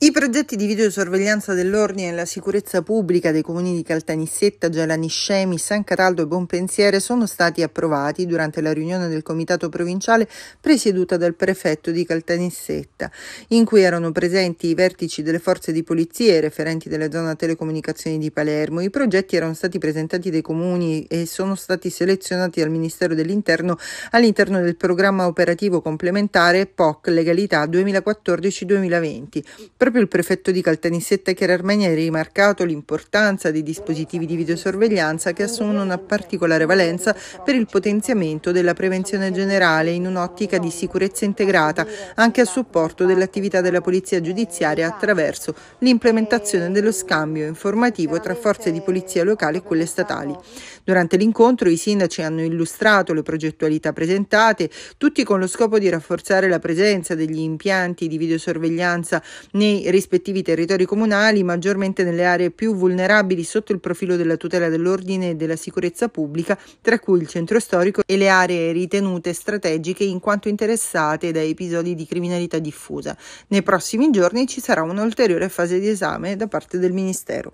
I progetti di videosorveglianza dell'ordine e la sicurezza pubblica dei comuni di Caltanissetta, Gelaniscemi, San Cataldo e Bonpensiere sono stati approvati durante la riunione del comitato provinciale presieduta dal prefetto di Caltanissetta, in cui erano presenti i vertici delle forze di polizia e referenti della zona telecomunicazioni di Palermo. I progetti erano stati presentati dai comuni e sono stati selezionati dal Ministero dell'Interno all'interno del programma operativo complementare POC Legalità 2014-2020 Proprio il prefetto di Caltanissetta Chiara ha rimarcato l'importanza dei dispositivi di videosorveglianza che assumono una particolare valenza per il potenziamento della prevenzione generale in un'ottica di sicurezza integrata, anche a supporto dell'attività della polizia giudiziaria attraverso l'implementazione dello scambio informativo tra forze di polizia locale e quelle statali. Durante l'incontro i sindaci hanno illustrato le progettualità presentate, tutti con lo scopo di rafforzare la presenza degli impianti di videosorveglianza nei rispettivi territori comunali, maggiormente nelle aree più vulnerabili sotto il profilo della tutela dell'ordine e della sicurezza pubblica, tra cui il centro storico e le aree ritenute strategiche in quanto interessate da episodi di criminalità diffusa. Nei prossimi giorni ci sarà un'ulteriore fase di esame da parte del Ministero.